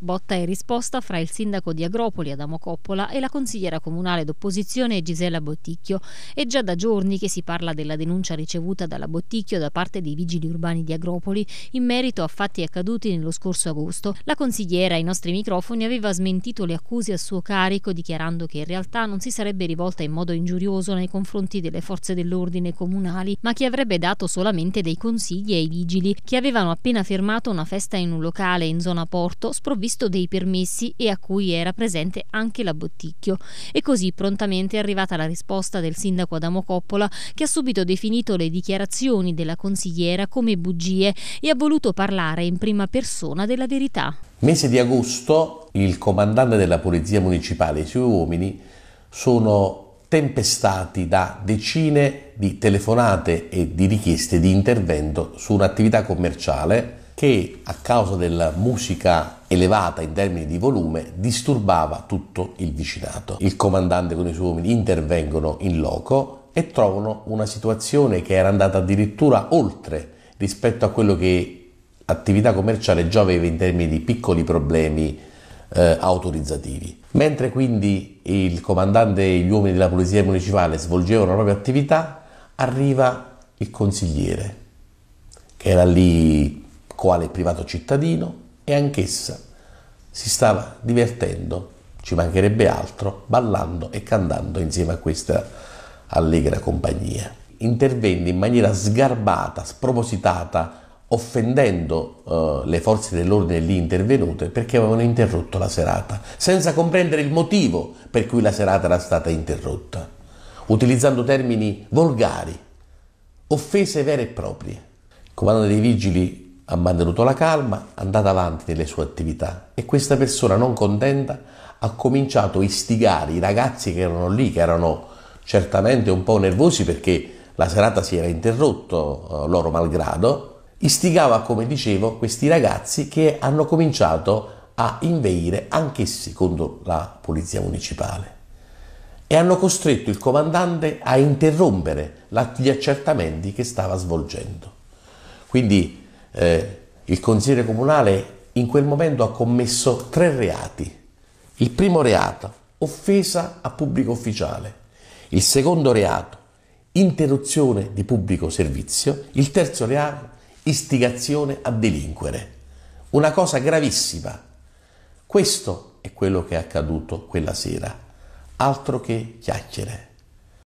Botta e risposta fra il sindaco di Agropoli Adamo Coppola e la consigliera comunale d'opposizione Gisella Botticchio. È già da giorni che si parla della denuncia ricevuta dalla Botticchio da parte dei vigili urbani di Agropoli in merito a fatti accaduti nello scorso agosto. La consigliera ai nostri microfoni aveva smentito le accuse a suo carico dichiarando che in realtà non si sarebbe rivolta in modo ingiurioso nei confronti delle forze dell'ordine comunali, ma che avrebbe dato solamente dei consigli ai vigili che avevano appena fermato una festa in un locale in zona Porto sprovvisto visto dei permessi e a cui era presente anche la Botticchio. E così prontamente è arrivata la risposta del sindaco Adamo Coppola che ha subito definito le dichiarazioni della consigliera come bugie e ha voluto parlare in prima persona della verità. Mese di agosto il comandante della Polizia Municipale e i suoi uomini sono tempestati da decine di telefonate e di richieste di intervento su un'attività commerciale che a causa della musica elevata in termini di volume disturbava tutto il vicinato. Il comandante con i suoi uomini intervengono in loco e trovano una situazione che era andata addirittura oltre rispetto a quello che attività commerciale già aveva in termini di piccoli problemi eh, autorizzativi. Mentre quindi il comandante e gli uomini della polizia municipale svolgevano la propria attività, arriva il consigliere che era lì quale privato cittadino, e anch'essa si stava divertendo, ci mancherebbe altro, ballando e cantando insieme a questa allegra compagnia. Intervenne in maniera sgarbata, spropositata, offendendo eh, le forze dell'ordine lì intervenute perché avevano interrotto la serata, senza comprendere il motivo per cui la serata era stata interrotta, utilizzando termini volgari, offese vere e proprie. Il comandante dei vigili ha mantenuto la calma, è andata avanti nelle sue attività e questa persona non contenta ha cominciato a istigare i ragazzi che erano lì, che erano certamente un po' nervosi perché la serata si era interrotta eh, loro malgrado, istigava, come dicevo, questi ragazzi che hanno cominciato a inveire anch'essi contro la polizia municipale e hanno costretto il comandante a interrompere gli accertamenti che stava svolgendo. Quindi eh, il consigliere comunale in quel momento ha commesso tre reati. Il primo reato, offesa a pubblico ufficiale. Il secondo reato, interruzione di pubblico servizio. Il terzo reato, istigazione a delinquere. Una cosa gravissima. Questo è quello che è accaduto quella sera. Altro che chiacchiere.